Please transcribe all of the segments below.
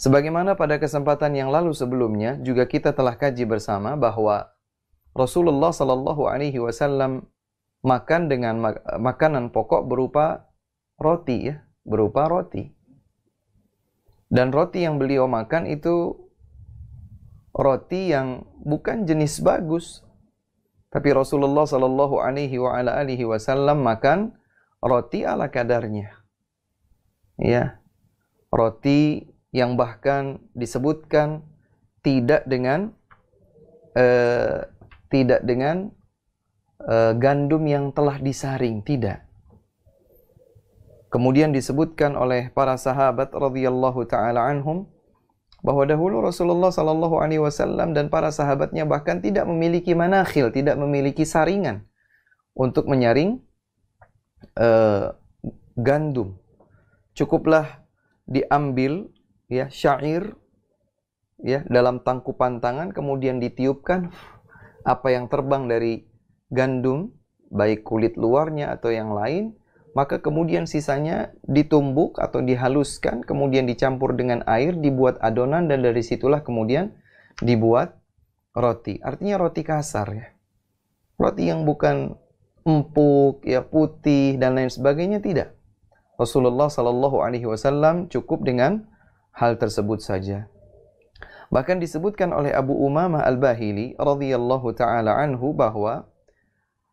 Sebagaimana pada kesempatan yang lalu sebelumnya juga kita telah kaji bersama bahwa Rasulullah Shallallahu Alaihi Wasallam makan dengan mak makanan pokok berupa roti ya, berupa roti. Dan roti yang beliau makan itu roti yang bukan jenis bagus, tapi Rasulullah Shallallahu Alaihi Wasallam makan roti ala kadarnya. Ya, roti yang bahkan disebutkan tidak dengan uh, tidak dengan uh, gandum yang telah disaring, tidak. Kemudian disebutkan oleh para sahabat radhiyallahu taala anhum bahwa dahulu Rasulullah saw alaihi wasallam dan para sahabatnya bahkan tidak memiliki manakhil, tidak memiliki saringan untuk menyaring uh, gandum. Cukuplah diambil ya syair ya dalam tangkupan tangan kemudian ditiupkan apa yang terbang dari gandum baik kulit luarnya atau yang lain maka kemudian sisanya ditumbuk atau dihaluskan kemudian dicampur dengan air dibuat adonan dan dari situlah kemudian dibuat roti artinya roti kasar ya roti yang bukan empuk ya putih dan lain sebagainya tidak Rasulullah Shallallahu Alaihi Wasallam cukup dengan hal tersebut saja. Bahkan disebutkan oleh Abu Umamah Al-Bahili radhiyallahu taala anhu bahwa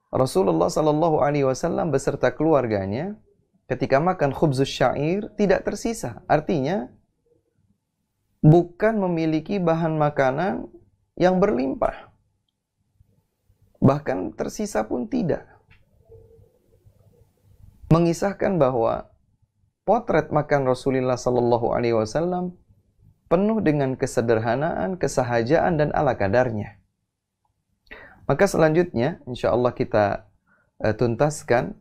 Rasulullah sallallahu alaihi wasallam beserta keluarganya ketika makan khubzus syair tidak tersisa. Artinya bukan memiliki bahan makanan yang berlimpah. Bahkan tersisa pun tidak. Mengisahkan bahwa potret makan Rasulullah Sallallahu Alaihi Wasallam penuh dengan kesederhanaan, kesahajaan dan ala kadarnya. Maka selanjutnya, insya Allah kita uh, tuntaskan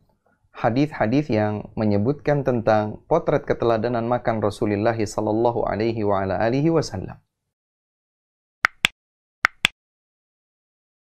hadis-hadis yang menyebutkan tentang potret keteladanan makan Rasulullah Sallallahu Alaihi Wasallam.